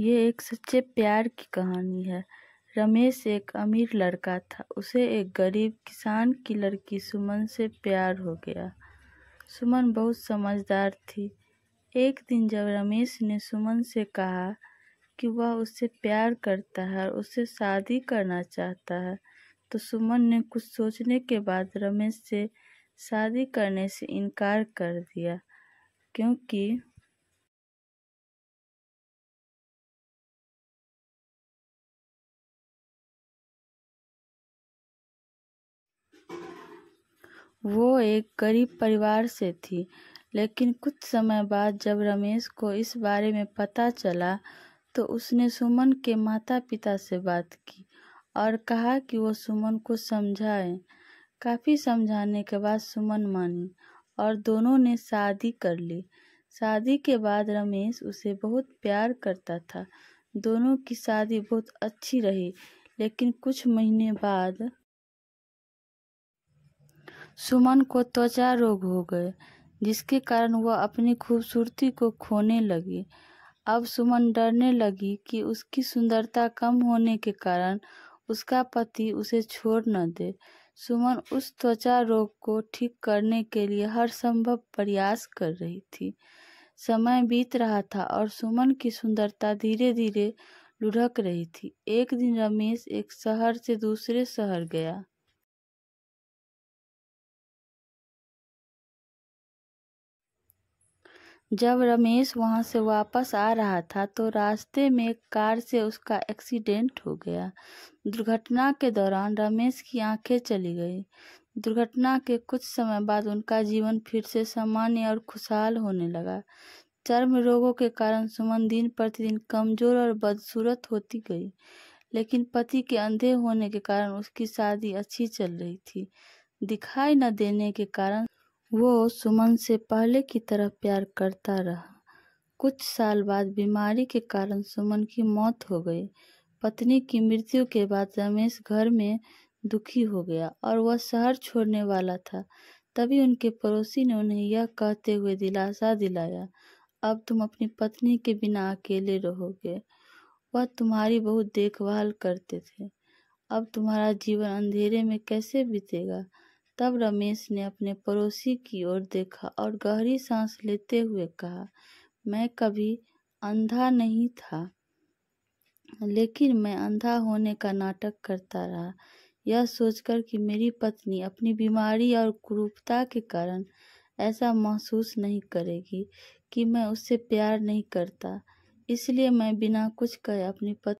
ये एक सच्चे प्यार की कहानी है रमेश एक अमीर लड़का था उसे एक गरीब किसान की लड़की सुमन से प्यार हो गया सुमन बहुत समझदार थी एक दिन जब रमेश ने सुमन से कहा कि वह उससे प्यार करता है उससे शादी करना चाहता है तो सुमन ने कुछ सोचने के बाद रमेश से शादी करने से इनकार कर दिया क्योंकि वो एक गरीब परिवार से थी लेकिन कुछ समय बाद जब रमेश को इस बारे में पता चला तो उसने सुमन के माता पिता से बात की और कहा कि वो सुमन को समझाए काफ़ी समझाने के बाद सुमन मानी और दोनों ने शादी कर ली शादी के बाद रमेश उसे बहुत प्यार करता था दोनों की शादी बहुत अच्छी रही लेकिन कुछ महीने बाद सुमन को त्वचा रोग हो गए जिसके कारण वह अपनी खूबसूरती को खोने लगी अब सुमन डरने लगी कि उसकी सुंदरता कम होने के कारण उसका पति उसे छोड़ न दे सुमन उस त्वचा रोग को ठीक करने के लिए हर संभव प्रयास कर रही थी समय बीत रहा था और सुमन की सुंदरता धीरे धीरे लुढ़क रही थी एक दिन रमेश एक शहर से दूसरे शहर गया जब रमेश वहां से वापस आ रहा था तो रास्ते में एक कार से उसका एक्सीडेंट हो गया दुर्घटना के दौरान रमेश की आंखें चली गई दुर्घटना के कुछ समय बाद उनका जीवन फिर से सामान्य और खुशहाल होने लगा चर्म रोगों के कारण सुमन दिन प्रतिदिन कमजोर और बदसूरत होती गई लेकिन पति के अंधे होने के कारण उसकी शादी अच्छी चल रही थी दिखाई न देने के कारण वो सुमन से पहले की तरह प्यार करता रहा कुछ साल बाद बीमारी के कारण सुमन की मौत हो गई पत्नी की मृत्यु के बाद रमेश घर में दुखी हो गया और वह शहर छोड़ने वाला था तभी उनके पड़ोसी ने उन्हें यह कहते हुए दिलासा दिलाया अब तुम अपनी पत्नी के बिना अकेले रहोगे वह तुम्हारी बहुत देखभाल करते थे अब तुम्हारा जीवन अंधेरे में कैसे बीतेगा तब रमेश ने अपने पड़ोसी की ओर देखा और गहरी सांस लेते हुए कहा मैं कभी अंधा नहीं था लेकिन मैं अंधा होने का नाटक करता रहा यह सोचकर कि मेरी पत्नी अपनी बीमारी और क्रूपता के कारण ऐसा महसूस नहीं करेगी कि मैं उससे प्यार नहीं करता इसलिए मैं बिना कुछ कहे अपनी पत्नी